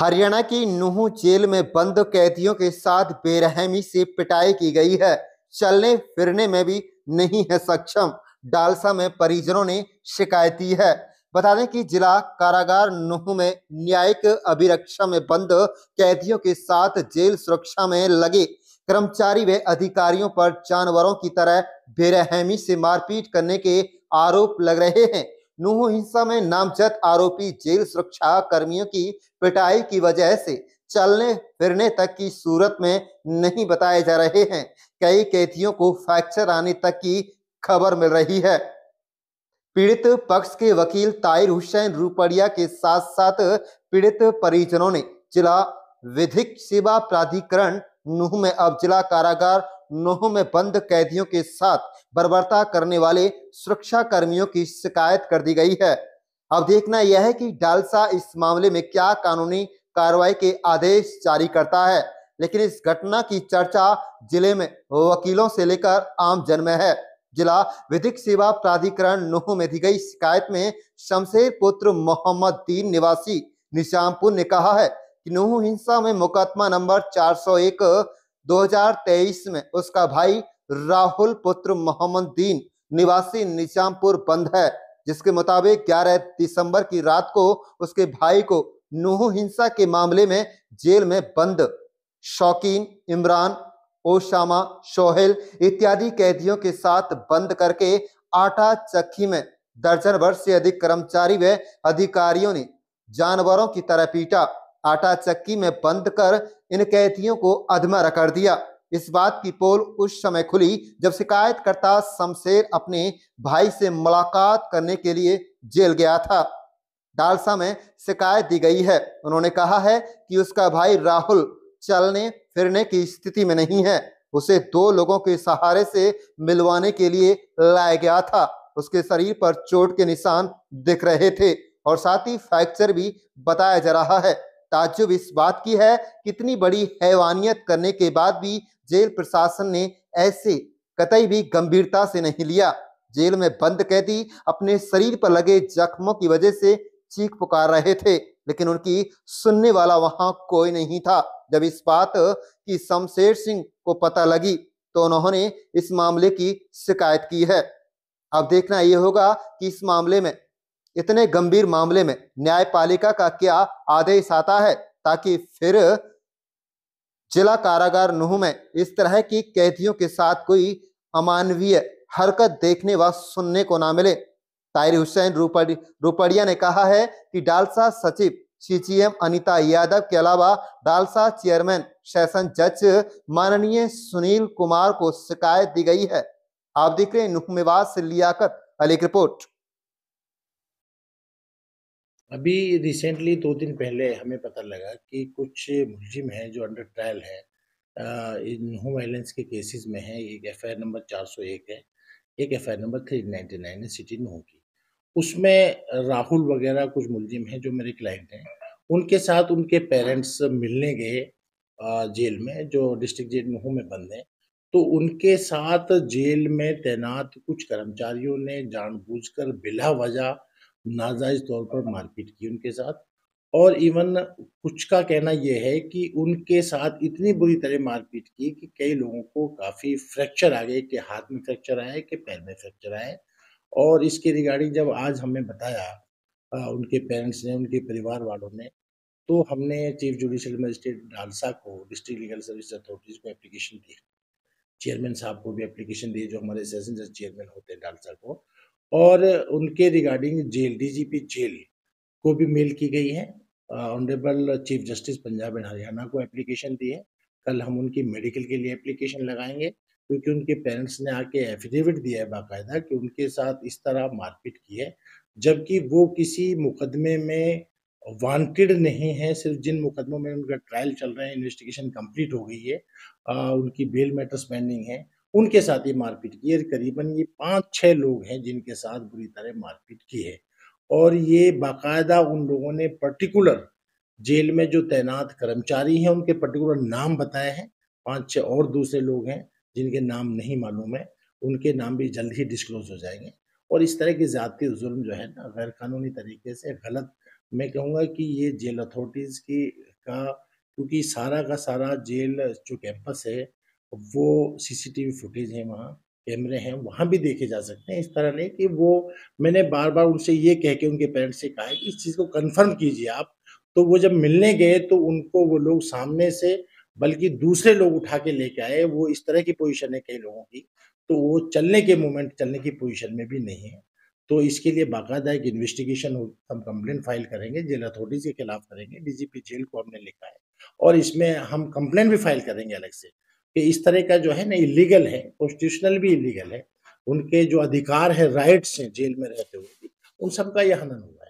हरियाणा की नूह जेल में बंद कैदियों के साथ बेरहमी से पिटाई की गई है चलने फिरने में भी नहीं है सक्षम डालसा में परिजनों ने शिकायत दी है बता दें कि जिला कारागार नूह में न्यायिक अभिरक्षा में बंद कैदियों के साथ जेल सुरक्षा में लगे कर्मचारी व अधिकारियों पर जानवरों की तरह बेरहमी से मारपीट करने के आरोप लग रहे हैं नूह हिंसा में नामजद आरोपी जेल सुरक्षा कर्मियों की पिटाई की वजह से चलने फिरने तक की सूरत में नहीं बताए जा रहे हैं कई कैदियों को फ्रैक्चर आने तक की खबर मिल रही है पीड़ित पक्ष के वकील ताहिर हुसैन रूपड़िया के साथ साथ पीड़ित परिजनों ने जिला विधिक सेवा प्राधिकरण नूह में अब जिला कारागार नोह में बंद कैदियों के साथ बर्बरता करने वाले सुरक्षा कर्मियों की शिकायत कर दी गई है अब देखना यह है कि डालसा इस मामले में क्या कानूनी कार्रवाई के आदेश जारी करता है लेकिन इस घटना की चर्चा जिले में वकीलों से लेकर आम जन में है जिला विधिक सेवा प्राधिकरण नोह में दी गई शिकायत में शमशेर पुत्र मोहम्मद दीन निवासी निशामपुर ने कहा है कि नुह हिंसा में मुकदमा नंबर 401 2023 में उसका भाई राहुल पुत्र मोहम्मद दीन निवासी निजामपुर बंद है जिसके मुताबिक 11 दिसंबर की रात को उसके भाई को नूह हिंसा के मामले में जेल में बंद शौकीन इमरान ओशामा शोहेल इत्यादि कैदियों के साथ बंद करके आटा चक्की में दर्जन भर से अधिक कर्मचारी व अधिकारियों ने जानवरों की तरह पीटा आटा चक्की में बंद कर इन कैदियों को अधमरा कर दिया इस बात की पोल उस समय खुली जब शिकायतकर्ता शमशेर अपने भाई से मुलाकात करने के लिए जेल गया था डालसा में शिकायत दी गई है उन्होंने कहा है कि उसका भाई राहुल चलने फिरने की स्थिति में नहीं है उसे दो लोगों के सहारे से मिलवाने के लिए लाया गया था उसके शरीर पर चोट के निशान दिख रहे थे और साथ ही फ्रैक्चर भी बताया जा रहा है ताजुब इस बात की है कितनी बड़ी हैवानियत करने के बाद भी जेल प्रशासन ने ऐसे कतई भी गंभीरता से नहीं लिया जेल में बंद कैदी अपने शरीर पर लगे जख्मों की वजह से चीख पुकार रहे थे लेकिन उनकी सुनने वाला वहां कोई नहीं था जब इस बात की शमशेर सिंह को पता लगी तो उन्होंने इस मामले की शिकायत की है अब देखना यह होगा कि इस मामले में इतने गंभीर मामले में न्यायपालिका का क्या आदेश आता है ताकि फिर जिला कारागार नुह में इस तरह की कैदियों के साथ कोई अमानवीय हरकत देखने व सुनने को ना मिले ताहिर हुसैन रूपड़िया ने कहा है कि डालसा सचिव सीजीएम अनिता यादव के अलावा डालसा चेयरमैन सेशन जज माननीय सुनील कुमार को शिकायत दी गई है आप देख रहे हैं नुहमेवास लियाकत अली रिपोर्ट अभी रिसेंटली दो दिन पहले हमें पता लगा कि कुछ मुलजिम हैं जो अंडर ट्रायल है इन होम वायलेंस के केसेस में oh है। एक एफ नंबर 401 है, एक एफ नंबर 399 है सिटी नूंह की। उसमें राहुल वगैरह कुछ मुलजिम हैं जो मेरे क्लाइंट हैं। उनके साथ उनके पेरेंट्स मिलने गए जेल में जो डिस्ट्रिक्ट जेल नूंह में बंद हैं। तो उनके साथ जेल में तैनात कुछ कर्मचारियों ने जानबूझकर बिला वजह नाजायज तौर पर मारपीट की उनके साथ और इवन कुछ का कहना यह है कि उनके साथ इतनी बुरी तरह मारपीट की कि कई लोगों को काफ़ी फ्रैक्चर आ गए कि हाथ में फ्रैक्चर आए कि पैर में फ्रैक्चर आए और इसके रिगार्डिंग जब आज हमें बताया आ, उनके पेरेंट्स ने उनके परिवार वालों ने तो हमने चीफ जुडिशियल मजिस्ट्रेट डालसा को डिस्ट्रिक्ट लीगल सर्विस अथॉरिटीज को एप्लीकेशन दी चेयरमैन साहब को भी एप्लीकेशन दी जो हमारे सेशन जज चेयरमैन होते हैं डालसा को और उनके रिगार्डिंग जेल डीजीपी जेल को भी मेल की गई है honourable chief justice Punjab and Haryana को एप्लीकेशन दी है कल हम उनकी मेडिकल के लिए एप्लीकेशन लगाएंगे क्योंकि उनके पेरेंट्स ने आके एफिडेविट दिया है बाकायदा कि उनके साथ इस तरह मारपीट की है जबकि वो किसी मुकदमे में वांटेड नहीं है सिर्फ जिन मुकदमों में उनका ट्रायल चल रहा है इन्वेस्टिगेशन कंप्लीट हो गई है आ, उनकी बेल मैटर्स पेंडिंग है उनके साथ ये मारपीट की है करीबन ये पाँच छः लोग हैं जिनके साथ बुरी तरह मारपीट की है और ये बाकायदा उन लोगों ने पर्टिकुलर जेल में जो तैनात कर्मचारी हैं उनके पर्टिकुलर नाम बताए हैं पाँच छः और दूसरे लोग हैं जिनके नाम नहीं मालूम है उनके नाम भी जल्द ही डिस्क्लोज हो जाएंगे और इस तरह की ज़्यादती जुल्म जो है ना गैर कानूनी तरीके से गलत मैं कहूँगा कि ये जेल अथॉरिटीज़ की का क्योंकि सारा का सारा जेल जो कैंपस है वो सीसीटीवी फुटेज है वहाँ कैमरे हैं वहाँ भी देखे जा सकते हैं इस तरह नहीं कि वो मैंने बार बार उनसे ये कह के उनके पेरेंट्स से कहा है कि इस चीज़ को कंफर्म कीजिए आप तो वो जब मिलने गए तो उनको वो लोग सामने से बल्कि दूसरे लोग उठा के लेके आए वो इस तरह की पोजीशन है कई लोगों की तो वो चलने के मोमेंट चलने की पोजीशन में भी नहीं है तो इसके लिए बाकायदा एक इन्वेस्टिगेशन हम कंप्लेंट फाइल करेंगे जेल अथॉरिटीज के खिलाफ करेंगे डीजीपी जेल को हमने लिखा है और इसमें हम कंप्लेंट भी फाइल करेंगे अलग से कि इस तरह का जो है ना इलीगल है कॉन्स्टिट्यूशनल भी इलीगल है उनके जो अधिकार है राइट्स हैं जेल में रहते हुए भी उन सबका यह हनन हुआ